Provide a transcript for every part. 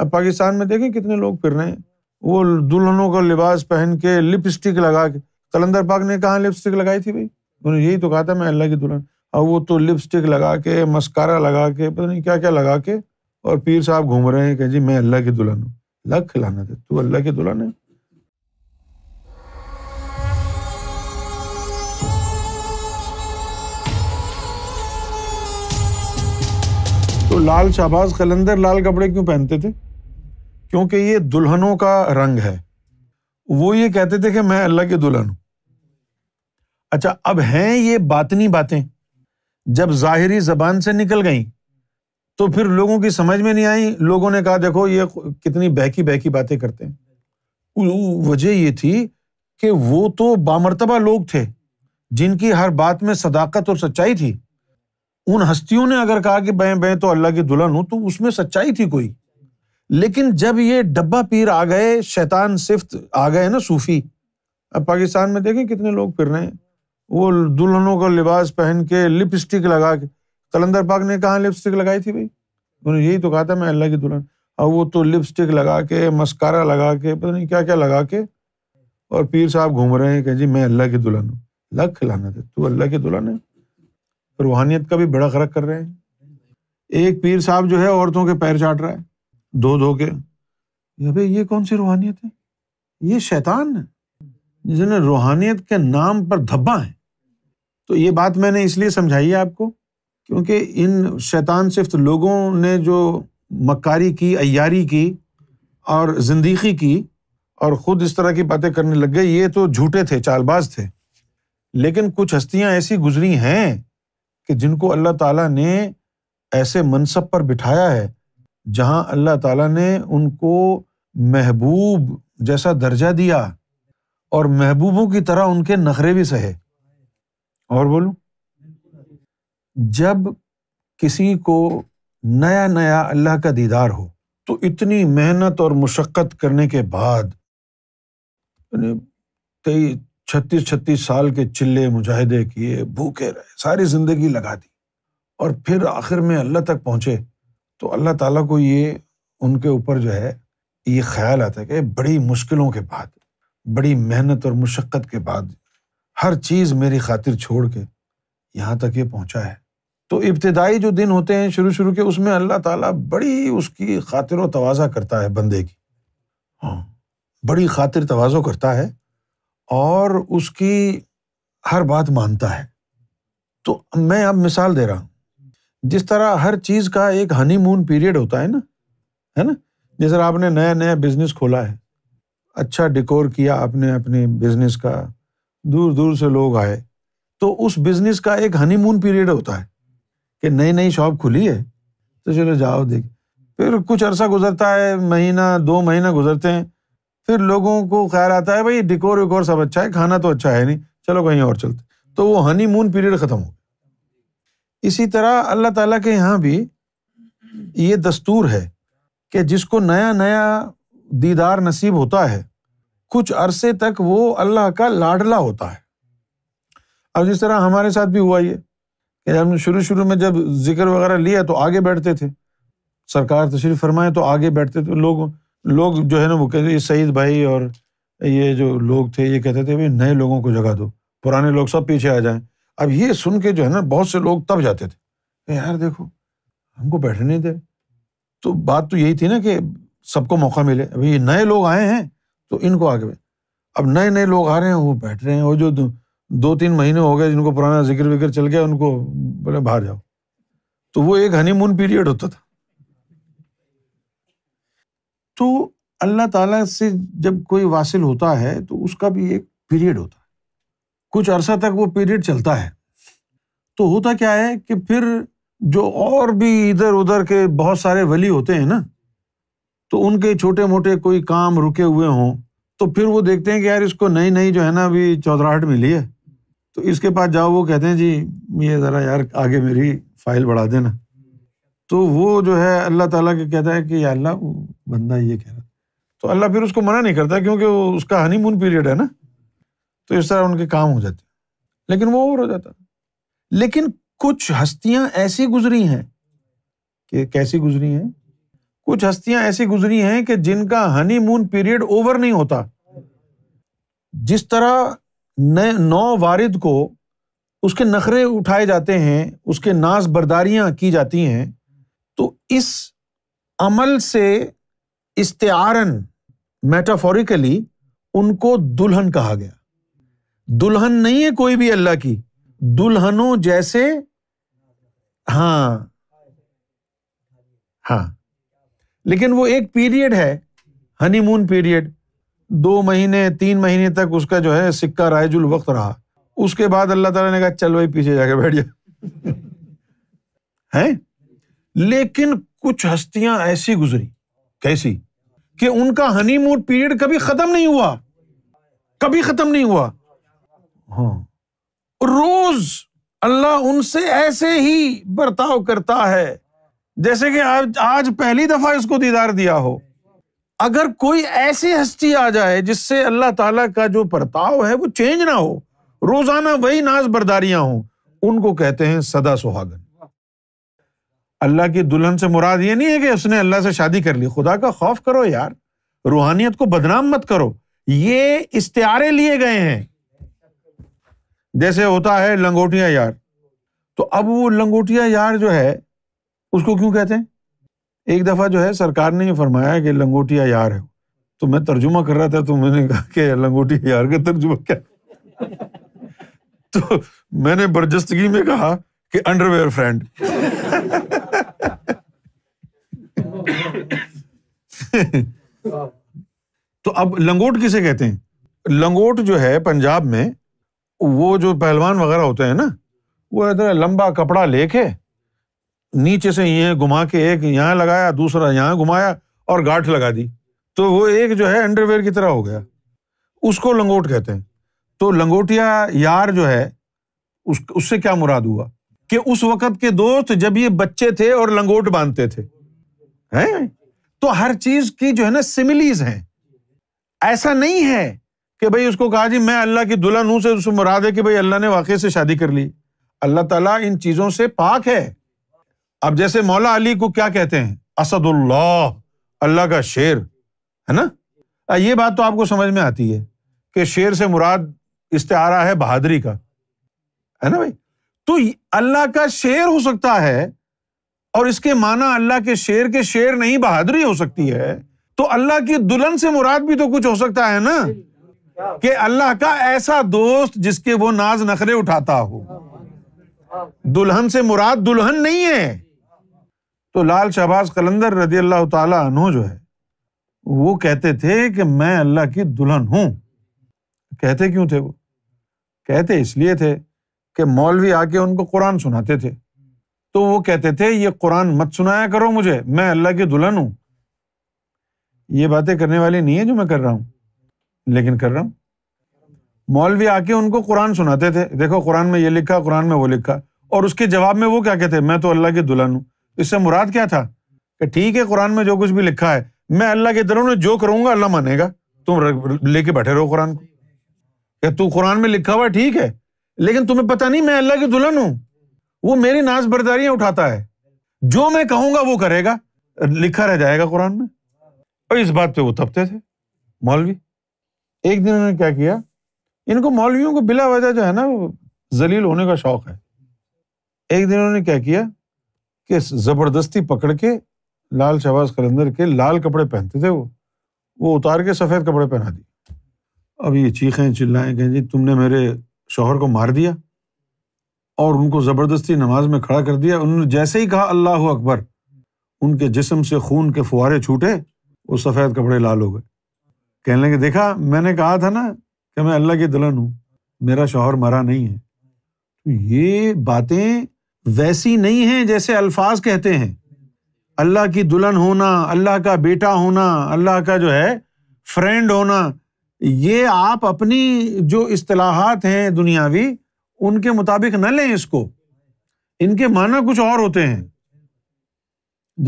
अब पाकिस्तान में देखें कितने लोग फिर रहे हैं वो दुल्हनों का लिबास पहन के लिपस्टिक लगा के कलंदर पाक ने कहा लिपस्टिक लगाई थी भाई उन्होंने यही तो कहा था मैं अल्लाह की दुल्हन और वो तो लिपस्टिक लगा के मस्कारा लगा के पता नहीं क्या क्या लगा के और पीर साहब घूम रहे हैं कि जी मैं अल्लाह की दुल्हन हूँ अल्लाह खिलाना था तू अल्लाह की दुल्हन है तो लाल शाहबाज कलंदर लाल कपड़े क्यों पहनते थे क्योंकि ये दुल्हनों का रंग है वो ये कहते थे कि मैं अल्लाह की दुल्हन हूँ अच्छा अब हैं ये बातनी बातें जब ज़ाहरी ज़बान से निकल गई तो फिर लोगों की समझ में नहीं आई लोगों ने कहा देखो ये कितनी बहकी बहकी बातें करते हैं वजह ये थी कि वो तो बामरतबा लोग थे जिनकी हर बात में सदाकत और सच्चाई थी उन हस्तियों ने अगर कहा कि मैं मैं तो अल्लाह की दुल्हन हूँ तो उसमें सच्चाई थी कोई लेकिन जब ये डब्बा पीर आ गए शैतान सिफ्त आ गए ना सूफी अब पाकिस्तान में देखें कितने लोग फिर रहे हैं वो दुल्हनों का लिबास पहन के लिपस्टिक लगा के कलंदर पाक ने कहा लिपस्टिक लगाई थी भाई उन्होंने यही तो कहा था मैं अल्लाह की दुल्हन और वो तो लिपस्टिक लगा के मस्कारा लगा के पता नहीं क्या क्या लगा के और पीर साहब घूम रहे हैं कि जी मैं अल्लाह की दुल्हन हूँ लख लाना थे तू अल्लाह की दुल्हन है रूहानियत का भी बड़ा खरक कर रहे हैं एक पीर साहब जो है औरतों के पैर चाट रहा है दो धो के अबे ये कौन सी रूहानियत है ये शैतान है जिन्हें रूहानियत के नाम पर धब्बा है तो ये बात मैंने इसलिए समझाई है आपको क्योंकि इन शैतान सिर्फ लोगों ने जो मकारी की अयारी की और जिंदगी की और ख़ुद इस तरह की बातें करने लग गए ये तो झूठे थे चालबाज थे लेकिन कुछ हस्तियां ऐसी गुजरी हैं कि जिनको अल्लाह ताला ने ऐसे मनसब पर बिठाया है जहाँ अल्लाह ताला ने उनको महबूब जैसा दर्जा दिया और महबूबों की तरह उनके नखरे भी सहे और बोलूं जब किसी को नया नया अल्लाह का दीदार हो तो इतनी मेहनत और मुशक्क़त करने के बाद तेईस छत्तीस छत्तीस साल के चिल्ले मुजाहिदे किए भूखे रहे सारी ज़िंदगी लगा दी और फिर आखिर में अल्लाह तक पहुँचे तो अल्लाह ताला को ये उनके ऊपर जो है ये ख्याल आता है कि बड़ी मुश्किलों के बाद बड़ी मेहनत और मुशक्क़त के बाद हर चीज़ मेरी खातिर छोड़ के यहाँ तक ये पहुँचा है तो इब्तदाई जो दिन होते हैं शुरू शुरू के उसमें अल्लाह ताला बड़ी उसकी खातिर व तोज़ा करता है बंदे की हाँ बड़ी खातिर तोज़ो करता है और उसकी हर बात मानता है तो मैं अब मिसाल दे रहा हूँ जिस तरह हर चीज़ का एक हनीमून पीरियड होता है ना है ना जिस आपने नया नया बिजनेस खोला है अच्छा डिकोर किया आपने अपने बिजनेस का दूर दूर से लोग आए तो उस बिजनेस का एक हनीमून पीरियड होता है कि नई नई शॉप खुली है तो चलो जाओ देख फिर कुछ अरसा गुजरता है महीना दो महीना गुजरते हैं फिर लोगों को ख्याल आता है भाई डिकोर विकोर सब अच्छा है खाना तो अच्छा है नहीं चलो कहीं और चलते तो वो हनीमून पीरियड ख़त्म हो गया इसी तरह अल्लाह ताला के यहाँ भी ये दस्तूर है कि जिसको नया नया दीदार नसीब होता है कुछ अरसे तक वो अल्लाह का लाडला होता है अब जिस तरह हमारे साथ भी हुआ ये कि हम शुरू शुरू में जब जिक्र वगैरह लिया तो आगे बैठते थे सरकार तशरीफ फरमाए तो आगे बैठते थे लोग लोग जो है ना वो कहते ये सईद भाई और ये जो लोग थे ये कहते थे भाई नए लोगों को जगह दो पुराने लोग सब पीछे आ जाएं अब ये सुन के जो है ना बहुत से लोग तब जाते थे यार देखो हमको बैठने नहीं दे तो बात तो यही थी ना कि सबको मौका मिले अभी ये नए लोग आए हैं तो इनको आगे अब नए नए लोग आ रहे हैं वो बैठ रहे हैं और जो दो तीन महीने हो गए जिनको पुराना जिक्र विक्र चल गया उनको बोले बाहर जाओ तो वो एक हनीमून पीरियड होता था तो अल्लाह ताला से जब कोई वासिल होता है तो उसका भी एक पीरियड होता कुछ अरसा तक वो पीरियड चलता है तो होता क्या है कि फिर जो और भी इधर उधर के बहुत सारे वली होते हैं ना तो उनके छोटे मोटे कोई काम रुके हुए हों तो फिर वो देखते हैं कि यार इसको नई नई जो है ना अभी चौधराहट मिली है तो इसके पास जाओ वो कहते हैं जी ये ज़रा यार आगे मेरी फाइल बढ़ा देना तो वो जो है अल्लाह ताला के कहता है कि अल्लाह बंदा ये कह रहा तो अल्लाह फिर उसको मना नहीं करता क्योंकि उसका हनीमून पीरियड है ना तो इस तरह उनके काम हो जाते लेकिन वो ओवर हो जाता लेकिन कुछ हस्तियां ऐसी गुजरी हैं कि कैसी गुजरी हैं कुछ हस्तियां ऐसी गुजरी हैं कि जिनका हनीमून पीरियड ओवर नहीं होता जिस तरह नौ वारिद को उसके नखरे उठाए जाते हैं उसके नाज बर्दारियां की जाती हैं तो इस अमल से इस्तारन मेटाफोरिकली उनको दुल्हन कहा गया दुल्हन नहीं है कोई भी अल्लाह की दुल्हनों जैसे हाँ हाँ लेकिन वो एक पीरियड है हनीमून पीरियड दो महीने तीन महीने तक उसका जो है सिक्का रायजुल वक्त रहा उसके बाद अल्लाह ताला ने कहा चल भाई पीछे जाके बैठ जा हैं लेकिन कुछ हस्तियां ऐसी गुजरी कैसी कि उनका हनीमून पीरियड कभी खत्म नहीं हुआ कभी खत्म नहीं हुआ हाँ। रोज अल्लाह उनसे ऐसे ही बर्ताव करता है जैसे कि आज आज पहली दफा इसको दीदार दिया हो अगर कोई ऐसी हस्ती आ जाए जिससे अल्लाह ताला का जो बर्ताव है वो चेंज ना हो रोजाना वही नाज बरदारियां हों उनको कहते हैं सदा सुहागन अल्लाह की दुल्हन से मुराद ये नहीं है कि उसने अल्लाह से शादी कर ली खुदा का खौफ करो यार रूहानियत को बदनाम मत करो ये इस्तारे लिए गए हैं जैसे होता है लंगोटिया यार तो अब वो लंगोटिया यार जो है उसको क्यों कहते हैं एक दफ़ा जो है सरकार ने यह फरमाया कि लंगोटिया यार है तो मैं तर्जुमा कर रहा था तो मैंने कहा कि लंगोटिया यार का तर्जुमा क्या तो मैंने बर्जस्तगी में कहा कि अंडरवेयर फ्रेंड तो अब लंगोट किसे कहते हैं लंगोट जो है पंजाब में वो जो पहलवान वगैरह होते हैं ना वो इतना लंबा कपड़ा लेके नीचे से ये घुमा के एक यहाँ लगाया दूसरा यहाँ घुमाया और गाठ लगा दी तो वो एक जो है अंडरवेयर की तरह हो गया उसको लंगोट कहते हैं तो लंगोटिया यार जो है उस उससे क्या मुराद हुआ कि उस वक्त के दोस्त जब ये बच्चे थे और लंगोट बांधते थे हैं तो हर चीज की जो है ना सिमिलीज हैं ऐसा नहीं है कि भाई उसको कहा जी मैं अल्लाह की दुल्हन हूं से उसको मुराद है कि भाई अल्लाह ने वाक़े से शादी कर ली अल्लाह ताला इन चीज़ों से पाक है अब जैसे मौला अली को क्या कहते हैं असदुल्लाह अल्लाह का शेर है ना ये बात तो आपको समझ में आती है कि शेर से मुराद इस्तारा है बहादरी का है ना भाई तो अल्लाह का शेर हो सकता है और इसके माना अल्लाह के शेर के शेर नहीं बहादुरी हो सकती है तो अल्लाह की दुल्हन से मुराद भी तो कुछ हो सकता है ना कि अल्लाह का ऐसा दोस्त जिसके वो नाज नखरे उठाता हो दुल्हन से मुराद दुल्हन नहीं है तो लाल शहबाज कलंदर रजी अल्लाह तु जो है वो कहते थे कि मैं अल्लाह की दुल्हन हूं कहते क्यों थे वो कहते इसलिए थे कि मौलवी आके उनको कुरान सुनाते थे तो वो कहते थे ये कुरान मत सुनाया करो मुझे मैं अल्लाह की दुल्हन हूं ये बातें करने वाली नहीं है जो मैं कर रहा हूं लेकिन कर रहा हूँ मौलवी आके उनको कुरान सुनाते थे देखो कुरान में ये लिखा कुरान में वो लिखा और उसके जवाब में वो क्या कहते मैं तो अल्लाह की दुल्हन हूँ इससे मुराद क्या था कि ठीक है कुरान में जो कुछ भी लिखा है मैं अल्लाह के दुल्हन हूँ जो करूँगा अल्लाह मानेगा तुम लेके बैठे रहो कुरान को क्या तू कुरान में लिखा हुआ ठीक है लेकिन तुम्हें पता नहीं मैं अल्लाह की दुल्हन हूँ वो मेरी नाच बरदारियां उठाता है जो मैं कहूँगा वो करेगा लिखा रह जाएगा कुरान में और इस बात पे वो तपते थे मौलवी एक दिन उन्होंने क्या किया इनको मौलवियों को बिला वजह जो है ना जलील होने का शौक है एक दिन उन्होंने क्या किया कि जबरदस्ती पकड़ के लाल शहबाज कलंदर के लाल कपड़े पहनते थे वो वो उतार के सफ़ेद कपड़े पहना दिए अब ये चीखें चिल्लाएं कहें जी तुमने मेरे शोहर को मार दिया और उनको ज़बरदस्ती नमाज में खड़ा कर दिया उन्होंने जैसे ही कहा अल्लाह अकबर उनके जिसम से खून के फुहारे छूटे वो सफ़ेद कपड़े लाल हो गए कहने लगे देखा मैंने कहा था ना कि मैं अल्लाह की दुल्हन हूँ मेरा शोहर मरा नहीं है तो ये बातें वैसी नहीं हैं जैसे अल्फाज कहते हैं अल्लाह की दुल्हन होना अल्लाह का बेटा होना अल्लाह का जो है फ्रेंड होना ये आप अपनी जो असलाहत हैं दुनियावी उनके मुताबिक न लें इसको इनके माना कुछ और होते हैं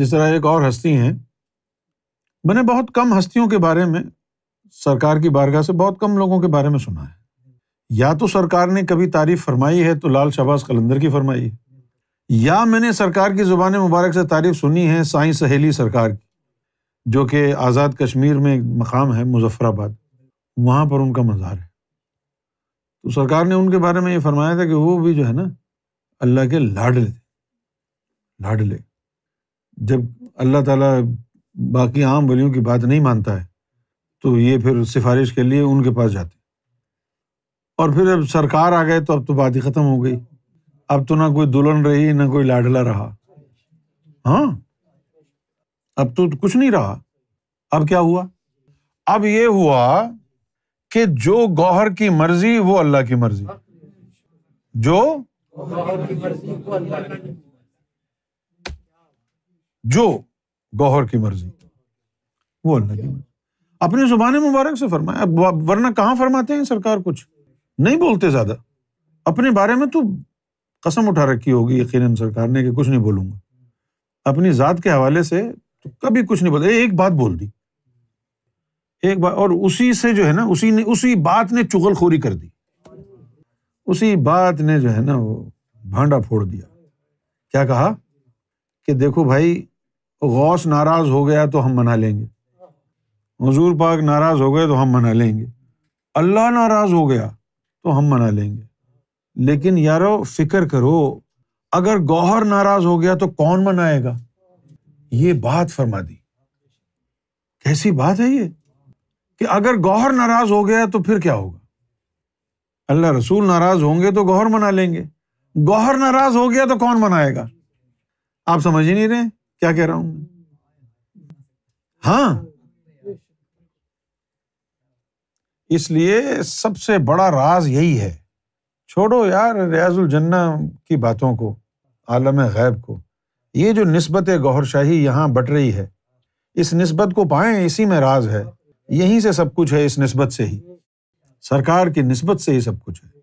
जिस तरह एक और हस्ती हैं मैंने बहुत कम हस्तियों के बारे में सरकार की बारगाह से बहुत कम लोगों के बारे में सुना है या तो सरकार ने कभी तारीफ फरमाई है तो लाल शहबाज कलंदर की फरमाई है या मैंने सरकार की ज़ुबान मुबारक से तारीफ सुनी है साई सहेली सरकार की जो कि आज़ाद कश्मीर में एक मकाम है मुजफ्फराबाद वहाँ पर उनका मज़ार है तो सरकार ने उनके बारे में ये फरमाया था कि वो भी जो है ना अल्लाह के लाडले लाडले जब अल्लाह ताला बाकी आम बलियों की बात नहीं मानता है तो ये फिर सिफारिश के लिए उनके पास जाते और फिर अब सरकार आ गए तो अब तो बात ही ख़त्म हो गई अब तो ना कोई दुल्हन रही ना कोई लाडला रहा हाँ अब तो कुछ नहीं रहा अब क्या हुआ अब ये हुआ कि जो गौहर की मर्जी वो अल्लाह की मर्जी जो जो गौहर की मर्जी वो अल्लाह की मर्जी अपने जुबान मुबारक से फरमाया वरना कहाँ फरमाते हैं सरकार कुछ नहीं बोलते ज्यादा अपने बारे में तो कसम उठा रखी होगी यकीन सरकार ने कि कुछ नहीं बोलूंगा अपनी जात के हवाले से तो कभी कुछ नहीं बोलते एक बात बोल दी एक बात और उसी से जो है ना उसी ने उसी बात ने चुगलखोरी कर दी उसी बात ने जो है ना वो भांडा फोड़ दिया क्या कहा कि देखो भाई गौस नाराज हो गया तो हम मना लेंगे हजूर पाक नाराज़ हो गए तो हम मना लेंगे अल्लाह नाराज़ हो गया तो हम मना लेंगे लेकिन यारो फिक्र करो अगर गौहर नाराज़ हो गया तो कौन मनाएगा ये बात फरमा दी कैसी बात है ये कि अगर गौहर नाराज़ हो गया तो फिर क्या होगा अल्लाह रसूल नाराज़ होंगे तो गौहर मना लेंगे गौहर नाराज़ हो गया तो कौन मनाएगा आप समझ ही नहीं रहे क्या कह रहा हूं हाँ इसलिए सबसे बड़ा राज यही है छोड़ो यार रियाजुल जन्ना की बातों को आलम गैब को ये जो नस्बत गौहर शाही यहाँ बट रही है इस नस्बत को पाएँ इसी में राज है यहीं से सब कुछ है इस नस्बत से ही सरकार की नस्बत से ही सब कुछ है